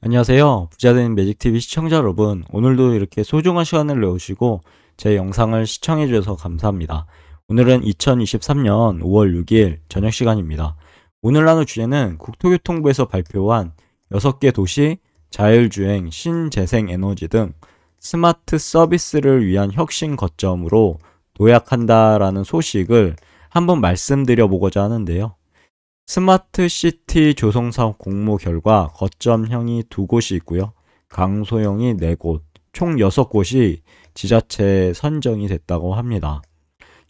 안녕하세요. 부자되는 매직TV 시청자 여러분. 오늘도 이렇게 소중한 시간을 내오시고 제 영상을 시청해주셔서 감사합니다. 오늘은 2023년 5월 6일 저녁 시간입니다. 오늘 하루 주제는 국토교통부에서 발표한 6개 도시 자율주행, 신재생에너지 등 스마트 서비스를 위한 혁신 거점으로 도약한다라는 소식을 한번 말씀드려보고자 하는데요. 스마트 시티 조성 사업 공모 결과 거점형이 두 곳이 있고요. 강소형이 네 곳, 총 여섯 곳이 지자체 선정이 됐다고 합니다.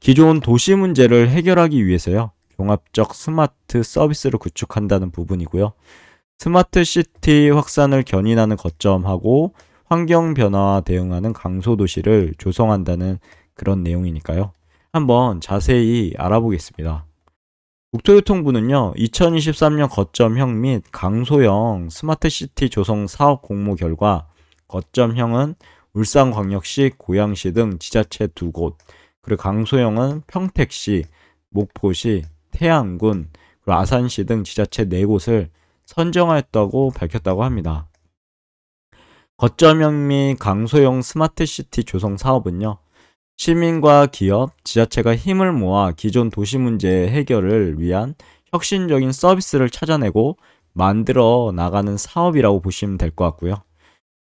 기존 도시 문제를 해결하기 위해서요. 종합적 스마트 서비스를 구축한다는 부분이고요. 스마트 시티 확산을 견인하는 거점하고 환경 변화와 대응하는 강소 도시를 조성한다는 그런 내용이니까요. 한번 자세히 알아보겠습니다. 국토교통부는요, 2023년 거점형 및 강소형 스마트시티 조성 사업 공모 결과 거점형은 울산광역시, 고양시 등 지자체 두 곳, 그리고 강소형은 평택시, 목포시, 태안군, 그리고 아산시 등 지자체 네 곳을 선정하였다고 밝혔다고 합니다. 거점형 및 강소형 스마트시티 조성 사업은요, 시민과 기업, 지자체가 힘을 모아 기존 도시 문제 해결을 위한 혁신적인 서비스를 찾아내고 만들어 나가는 사업이라고 보시면 될 것 같고요.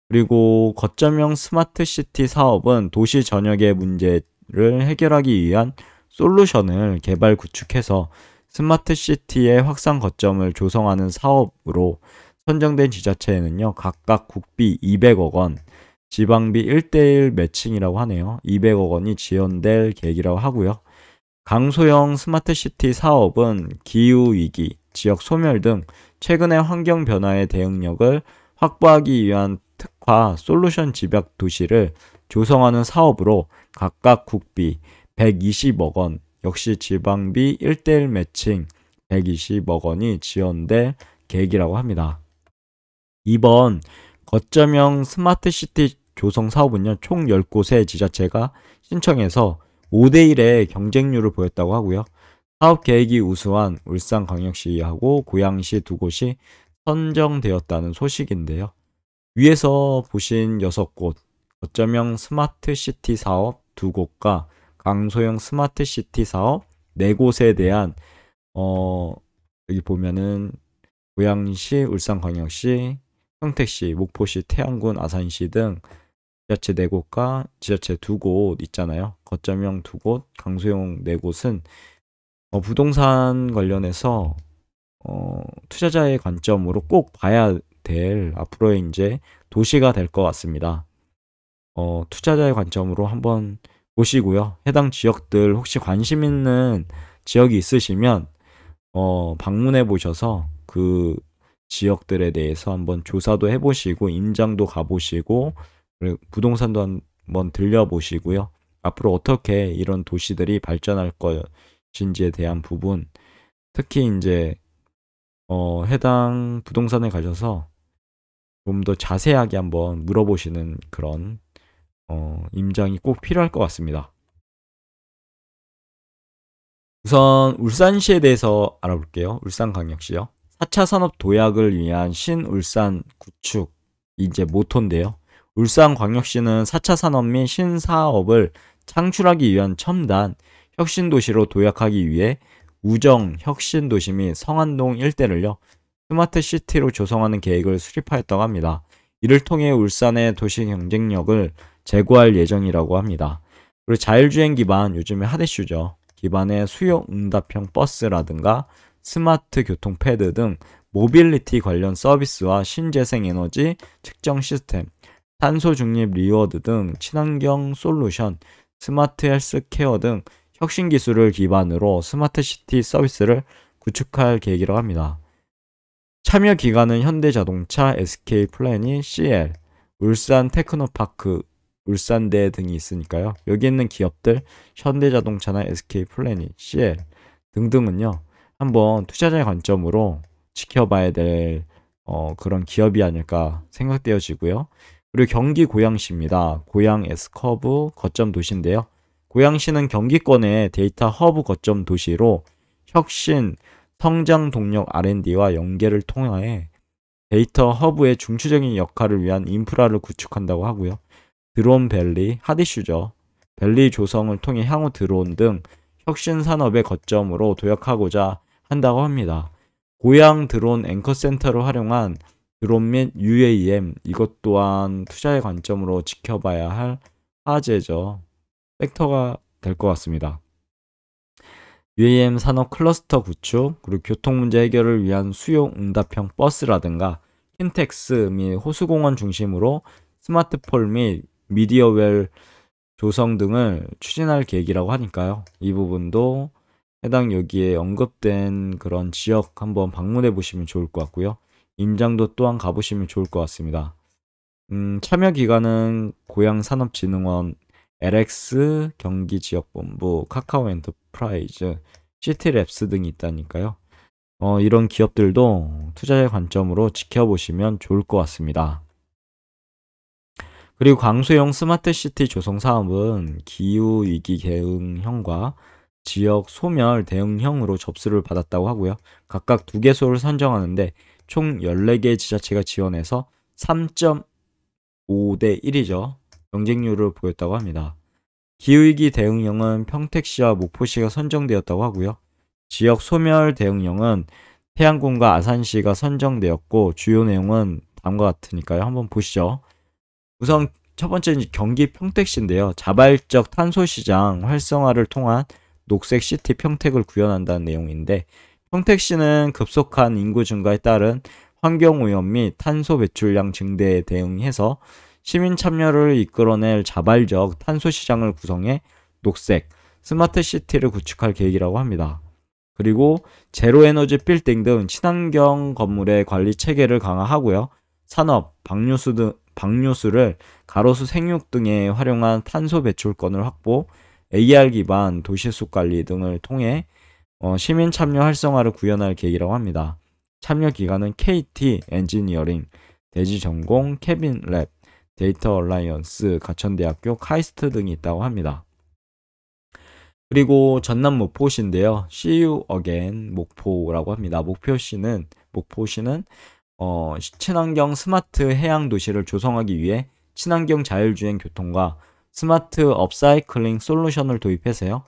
그리고 거점형 스마트 시티 사업은 도시 전역의 문제를 해결하기 위한 솔루션을 개발 구축해서 스마트 시티의 확산 거점을 조성하는 사업으로 선정된 지자체에는요, 각각 국비 200억 원, 지방비 1대1 매칭이라고 하네요. 200억 원이 지원될 계획이라고 하고요. 강소형 스마트시티 사업은 기후위기, 지역 소멸 등 최근의 환경 변화의 대응력을 확보하기 위한 특화 솔루션 집약 도시를 조성하는 사업으로 각각 국비 120억 원, 역시 지방비 1대1 매칭 120억 원이 지원될 계획이라고 합니다. 2번 거점형 스마트시티 조성 사업은요, 총 10곳의 지자체가 신청해서 5대1의 경쟁률을 보였다고 하고요. 사업 계획이 우수한 울산광역시하고 고양시 두 곳이 선정되었다는 소식인데요. 위에서 보신 6곳, 어쩌형 스마트시티 사업 2곳과 강소형 스마트시티 사업 4곳에 대한 어, 여기 보면은 고양시, 울산광역시, 평택시, 목포시, 태안군, 아산시 등 지자체 네 곳과 지자체 두 곳 있잖아요. 거점형 두 곳, 강수형 네 곳은 어, 부동산 관련해서 어, 투자자의 관점으로 꼭 봐야 될 앞으로의 이제 도시가 될 것 같습니다. 어, 투자자의 관점으로 한번 보시고요. 해당 지역들 혹시 관심 있는 지역이 있으시면 어, 방문해 보셔서 그 지역들에 대해서 한번 조사도 해보시고 인장도 가보시고 부동산도 한번 들려보시고요. 앞으로 어떻게 이런 도시들이 발전할 것인지에 대한 부분, 특히 이제 어, 해당 부동산에 가셔서 좀 더 자세하게 한번 물어보시는 그런 어, 임장이 꼭 필요할 것 같습니다. 우선 울산시에 대해서 알아볼게요. 울산광역시요. 4차 산업 도약을 위한 신울산 구축 이제 모토인데요. 울산광역시는 4차 산업 및 신사업을 창출하기 위한 첨단 혁신도시로 도약하기 위해 우정 혁신도시 및 성안동 일대를요 스마트 시티로 조성하는 계획을 수립하였다고 합니다. 이를 통해 울산의 도시 경쟁력을 제고할 예정이라고 합니다. 그리고 자율주행 기반 요즘에 하이슈죠 기반의 수요 응답형 버스라든가 스마트 교통 패드 등 모빌리티 관련 서비스와 신재생 에너지 측정 시스템, 탄소 중립 리워드 등 친환경 솔루션, 스마트 헬스 케어 등 혁신 기술을 기반으로 스마트 시티 서비스를 구축할 계획이라고 합니다. 참여 기관은 현대자동차, SK 플래닛, CL, 울산 테크노파크, 울산대 등이 있으니까요. 여기 있는 기업들, 현대자동차나 SK 플래닛, CL 등등은요. 한번 투자자의 관점으로 지켜봐야 될 어, 그런 기업이 아닐까 생각되어지고요. 그리고 경기 고양시입니다. 고양 S커브 거점 도시인데요. 고양시는 경기권의 데이터 허브 거점 도시로 혁신, 성장 동력 R&D와 연계를 통해 데이터 허브의 중추적인 역할을 위한 인프라를 구축한다고 하고요. 드론 밸리, 하디슈저, 밸리 조성을 통해 향후 드론 등 혁신 산업의 거점으로 도약하고자 한다고 합니다. 고양 드론 앵커 센터를 활용한 드론및 UAM 이것 또한 투자의 관점으로 지켜봐야 할 화제죠. 섹터가 될 것 같습니다. UAM 산업 클러스터 구축, 그리고 교통 문제 해결을 위한 수용 응답형 버스라든가 킨텍스 및 호수공원 중심으로 스마트폴및 미디어웰 조성 등을 추진할 계획이라고 하니까요. 이 부분도 해당 여기에 언급된 그런 지역 한번 방문해 보시면 좋을 것 같고요. 임장도 또한 가보시면 좋을 것 같습니다. 음, 참여 기관은 고양산업진흥원, LX 경기지역본부, 카카오 엔터프라이즈, 시티랩스 등이 있다니까요. 어, 이런 기업들도 투자의 관점으로 지켜보시면 좋을 것 같습니다. 그리고 광수형 스마트시티 조성 사업은 기후위기 대응형과 지역 소멸 대응형으로 접수를 받았다고 하고요. 각각 두 개소를 선정하는데 총 14개 지자체가 지원해서 3.5대 1이죠. 경쟁률을 보였다고 합니다. 기후위기 대응형은 평택시와 목포시가 선정되었다고 하고요. 지역 소멸 대응형은 태양군과 아산시가 선정되었고 주요 내용은 다음과 같으니까요. 한번 보시죠. 우선 첫 번째는 경기 평택시인데요. 자발적 탄소시장 활성화를 통한 녹색시티 평택을 구현한다는 내용인데 평택시는 급속한 인구 증가에 따른 환경오염 및 탄소 배출량 증대에 대응해서 시민 참여를 이끌어낼 자발적 탄소 시장을 구성해 녹색, 스마트 시티를 구축할 계획이라고 합니다. 그리고 제로 에너지 빌딩 등 친환경 건물의 관리 체계를 강화하고요. 산업, 방류수 등 방류수를 가로수 생육 등에 활용한 탄소 배출권을 확보, AR 기반 도시숲 관리 등을 통해 어, 시민 참여 활성화를 구현할 계기라고 합니다. 참여 기관은 KT 엔지니어링, 대지전공, 케빈랩, 데이터 얼라이언스, 가천대학교, 카이스트 등이 있다고 합니다. 그리고 전남 목포시인데요. See you again 목포라고 합니다. 목표시는 목포시는 어, 친환경 스마트 해양 도시를 조성하기 위해 친환경 자율주행 교통과 스마트 업사이클링 솔루션을 도입해서요.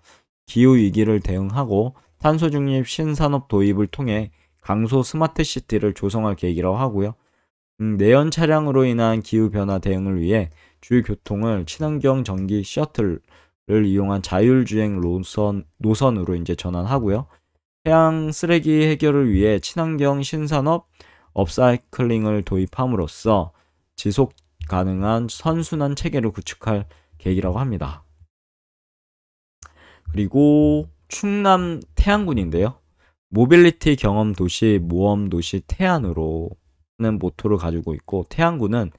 기후 위기를 대응하고 탄소중립 신산업 도입을 통해 강소 스마트시티를 조성할 계획이라고 하고요. 음, 내연 차량으로 인한 기후변화 대응을 위해 주요 교통을 친환경 전기 셔틀을 이용한 자율주행 노선, 노선으로 이제 전환하고요. 해양 쓰레기 해결을 위해 친환경 신산업 업사이클링을 도입함으로써 지속 가능한 선순환 체계를 구축할 계획이라고 합니다. 그리고 충남 태안군인데요. 모빌리티 경험 도시, 모험 도시 태안으로는 모토를 가지고 있고 태안군은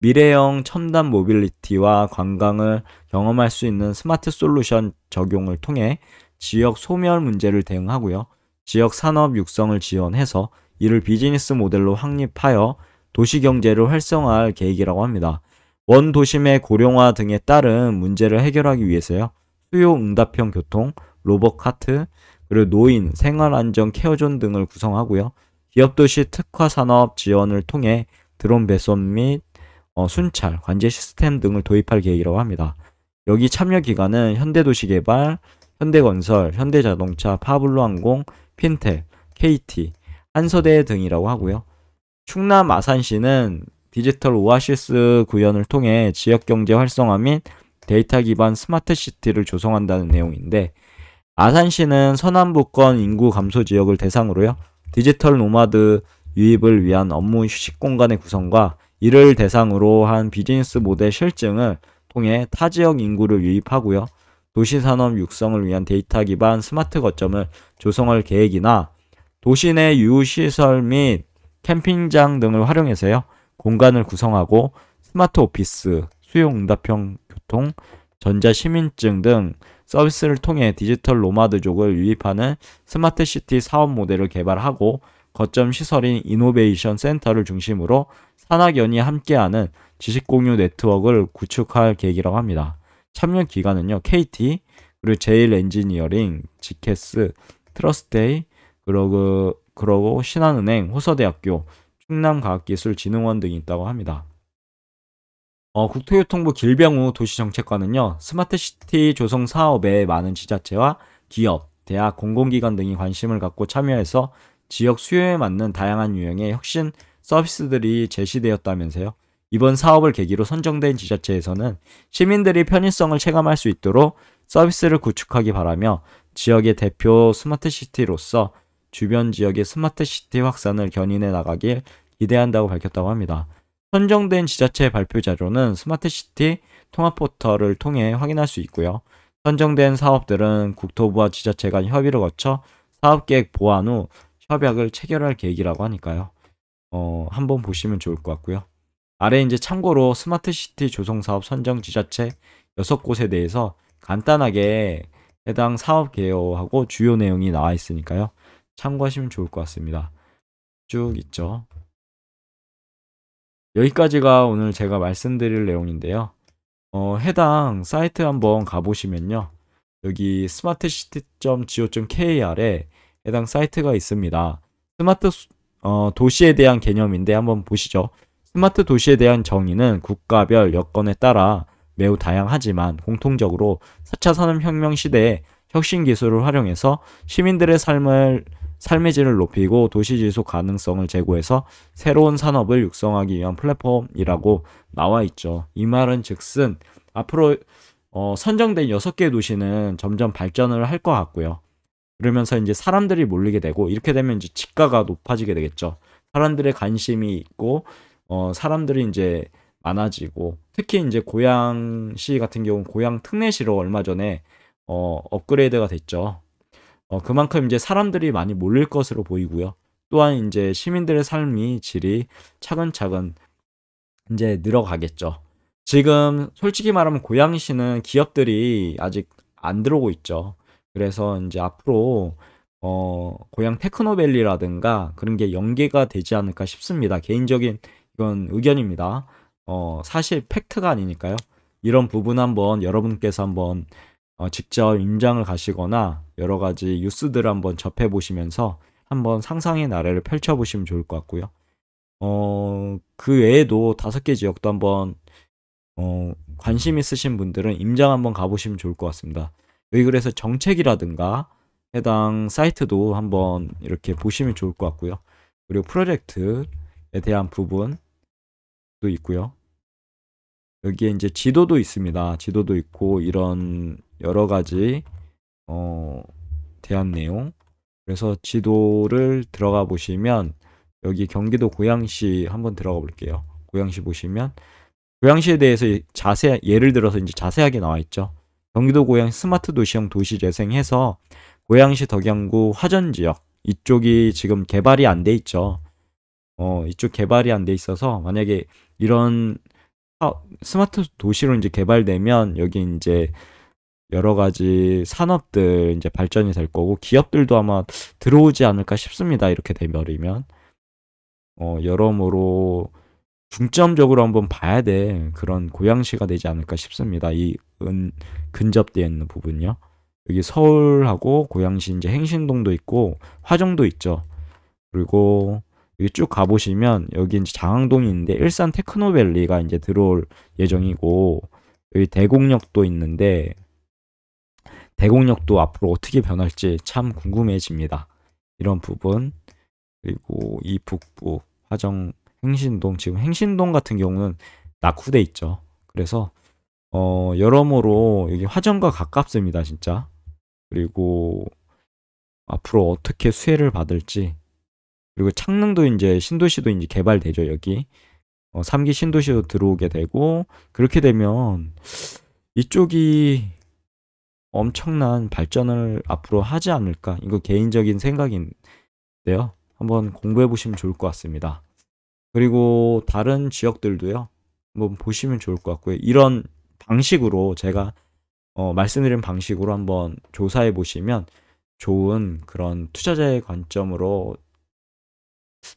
미래형 첨단 모빌리티와 관광을 경험할 수 있는 스마트 솔루션 적용을 통해 지역 소멸 문제를 대응하고요. 지역 산업 육성을 지원해서 이를 비즈니스 모델로 확립하여 도시 경제를 활성화할 계획이라고 합니다. 원 도심의 고령화 등에 따른 문제를 해결하기 위해서요. 수요 응답형 교통, 로버 카트, 그리고 노인, 생활안전 케어존 등을 구성하고요. 기업도시 특화 산업 지원을 통해 드론 배선 및 어, 순찰, 관제 시스템 등을 도입할 계획이라고 합니다. 여기 참여 기관은 현대도시개발, 현대건설, 현대자동차, 파블로항공, 핀텔, KT, 한서대 등이라고 하고요. 충남 아산시는 디지털 오아시스 구현을 통해 지역경제 활성화 및 데이터 기반 스마트 시티를 조성한다는 내용인데 아산시는 서남부권 인구 감소 지역을 대상으로요. 디지털 노마드 유입을 위한 업무 휴식 공간의 구성과 이를 대상으로 한 비즈니스 모델 실증을 통해 타 지역 인구를 유입하고요. 도시산업 육성을 위한 데이터 기반 스마트 거점을 조성할 계획이나 도시 내 유시설 및 캠핑장 등을 활용해서요. 공간을 구성하고 스마트 오피스, 수요응답형 교통, 전자시민증 등 서비스를 통해 디지털 로마드족을 유입하는 스마트 시티 사업 모델을 개발하고 거점 시설인 이노베이션 센터를 중심으로 산학연이 함께하는 지식 공유 네트워크를 구축할 계획이라고 합니다. 참여 기간은요. KT 그리고 제일 엔지니어링, 지케스, 트러스테이, 그러고, 그러고 신한은행, 호서대학교, 충남과학기술진흥원 등이 있다고 합니다. 어, 국토교통부 길병우 도시정책관은요, 스마트시티 조성 사업에 많은 지자체와 기업, 대학, 공공기관 등이 관심을 갖고 참여해서 지역 수요에 맞는 다양한 유형의 혁신 서비스들이 제시되었다면서요. 이번 사업을 계기로 선정된 지자체에서는 시민들이 편의성을 체감할 수 있도록 서비스를 구축하기 바라며 지역의 대표 스마트시티로서 주변 지역의 스마트시티 확산을 견인해 나가길 기대한다고 밝혔다고 합니다. 선정된 지자체 발표 자료는 스마트시티 통합 포털을 통해 확인할 수 있고요. 선정된 사업들은 국토부와 지자체 간 협의를 거쳐 사업계획 보완 후 협약을 체결할 계획이라고 하니까요. 어, 한번 보시면 좋을 것 같고요. 아래 이제 참고로 스마트시티 조성사업 선정 지자체 6곳에 대해서 간단하게 해당 사업 개요하고 주요 내용이 나와 있으니까요. 참고하시면 좋을 것 같습니다. 쭉 있죠. 여기까지가 오늘 제가 말씀드릴 내용인데요. 어, 해당 사이트 한번 가보시면요. 여기 smartcity.go.kr에 해당 사이트가 있습니다. 스마트 어, 도시에 대한 개념인데 한번 보시죠. 스마트 도시에 대한 정의는 국가별 여건에 따라 매우 다양하지만 공통적으로 4차 산업혁명 시대에 혁신 기술을 활용해서 시민들의 삶을 삶의 질을 높이고 도시 지속 가능성을 제고해서 새로운 산업을 육성하기 위한 플랫폼이라고 나와 있죠. 이 말은 즉슨 앞으로 어, 선정된 6개의 도시는 점점 발전을 할 것 같고요. 그러면서 이제 사람들이 몰리게 되고 이렇게 되면 이제 집가가 높아지게 되겠죠. 사람들의 관심이 있고 어, 사람들이 이제 많아지고 특히 이제 고양시 같은 경우는 고양 특례시로 얼마 전에 어, 업그레이드가 됐죠. 어, 그만큼 이제 사람들이 많이 몰릴 것으로 보이고요. 또한 이제 시민들의 삶이 질이 차근차근 이제 늘어가겠죠. 지금 솔직히 말하면 고양시는 기업들이 아직 안 들어오고 있죠. 그래서 이제 앞으로 어, 고양 테크노밸리라든가 그런 게 연계가 되지 않을까 싶습니다. 개인적인 이건 의견입니다. 어, 사실 팩트가 아니니까요. 이런 부분 한번 여러분께서 한번 어, 직접 임장을 가시거나 여러 가지 뉴스들 한번 접해 보시면서 한번 상상의 나래를 펼쳐 보시면 좋을 것 같고요. 어, 그 외에도 다섯 개 지역도 한번 어, 관심 있으신 분들은 임장 한번 가보시면 좋을 것 같습니다. 여기 그래서 정책이라든가 해당 사이트도 한번 이렇게 보시면 좋을 것 같고요. 그리고 프로젝트에 대한 부분도 있고요. 여기에 이제 지도도 있습니다. 지도도 있고 이런 여러 가지 어, 대안 내용. 그래서 지도를 들어가 보시면 여기 경기도 고양시 한번 들어가 볼게요. 고양시 보시면 고양시에 대해서 자세 예를 들어서 이제 자세하게 나와 있죠. 경기도 고양 시 스마트 도시형 도시 재생해서 고양시 덕양구 화전 지역 이쪽이 지금 개발이 안 돼 있죠. 어, 이쪽 개발이 안 돼 있어서 만약에 이런 어, 스마트 도시로 이제 개발되면 여기 이제 여러 가지 산업들 이제 발전이 될 거고 기업들도 아마 들어오지 않을까 싶습니다. 이렇게 되버리면어 여러모로 중점적으로 한번 봐야 될 그런 고양시가 되지 않을까 싶습니다. 이 은, 근접되어 있는 부분요. 여기 서울하고 고양시 이제 행신동도 있고 화정도 있죠. 그리고 여기 쭉 가보시면 여기 이제 장항동이 있는데 일산 테크노밸리가 이제 들어올 예정이고 여기 대곡역도 있는데 대공역도 앞으로 어떻게 변할지 참 궁금해집니다. 이런 부분 그리고 이 북부 화정 행신동 지금 행신동 같은 경우는 낙후돼 있죠. 그래서 어 여러모로 여기 화정과 가깝습니다, 진짜. 그리고 앞으로 어떻게 수혜를 받을지 그리고 창릉도 이제 신도시도 이제 개발되죠, 여기. 어, 3기 신도시도 들어오게 되고 그렇게 되면 이쪽이 엄청난 발전을 앞으로 하지 않을까 이거 개인적인 생각인데요 한번 공부해 보시면 좋을 것 같습니다 그리고 다른 지역들도요 한번 보시면 좋을 것 같고요 이런 방식으로 제가 어, 말씀드린 방식으로 한번 조사해 보시면 좋은 그런 투자자의 관점으로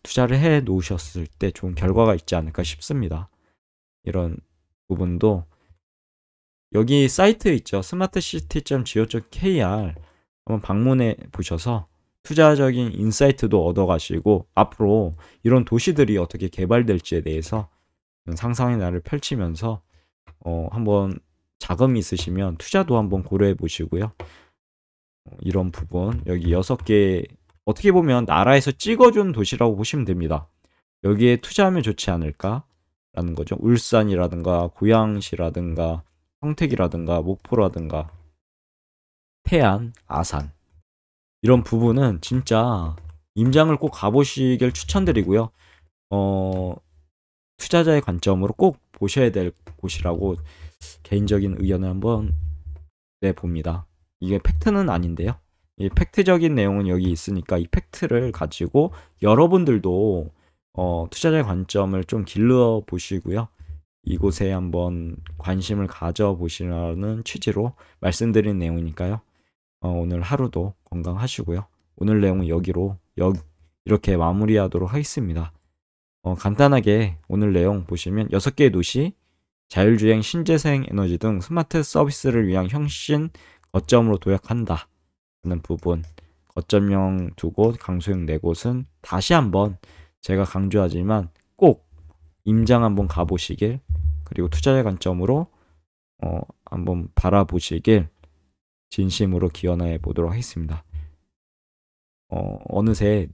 투자를 해 놓으셨을 때 좋은 결과가 있지 않을까 싶습니다 이런 부분도 여기 사이트 있죠. smartcity.go.kr 한번 방문해 보셔서 투자적인 인사이트도 얻어가시고 앞으로 이런 도시들이 어떻게 개발될지에 대해서 상상의 나를 펼치면서 어, 한번 자금이 있으시면 투자도 한번 고려해 보시고요. 이런 부분 여기 6개 어떻게 보면 나라에서 찍어준 도시라고 보시면 됩니다. 여기에 투자하면 좋지 않을까? 라는 거죠. 울산이라든가 고양시라든가 평택이라든가 목포라든가 태안, 아산 이런 부분은 진짜 임장을 꼭 가보시길 추천드리고요. 어, 투자자의 관점으로 꼭 보셔야 될 곳이라고 개인적인 의견을 한번 내봅니다. 이게 팩트는 아닌데요. 이 팩트적인 내용은 여기 있으니까 이 팩트를 가지고 여러분들도 어, 투자자의 관점을 좀 길러 보시고요. 이곳에 한번 관심을 가져보시라는 취지로 말씀드린 내용이니까요. 어, 오늘 하루도 건강하시고요. 오늘 내용은 여기로 여, 이렇게 마무리하도록 하겠습니다. 어, 간단하게 오늘 내용 보시면 6개의 도시, 자율주행, 신재생 에너지 등 스마트 서비스를 위한 혁신 거점으로 도약한다. 라는 부분, 거점형 두 곳, 강소형 네 곳은 다시 한번 제가 강조하지만 꼭 임장 한번 가보시길 그리고 투자의 관점으로 어, 한번 바라보시길 진심으로 기원해 보도록 하겠습니다. 어, 어느새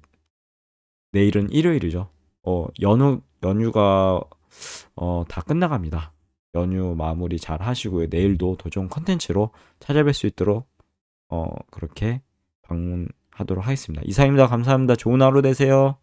내일은 일요일이죠. 어, 연휴, 연휴가 어, 다 끝나갑니다. 연휴 마무리 잘 하시고요. 내일도 도전 컨텐츠로 찾아뵐 수 있도록 어, 그렇게 방문하도록 하겠습니다. 이상입니다. 감사합니다. 좋은 하루 되세요.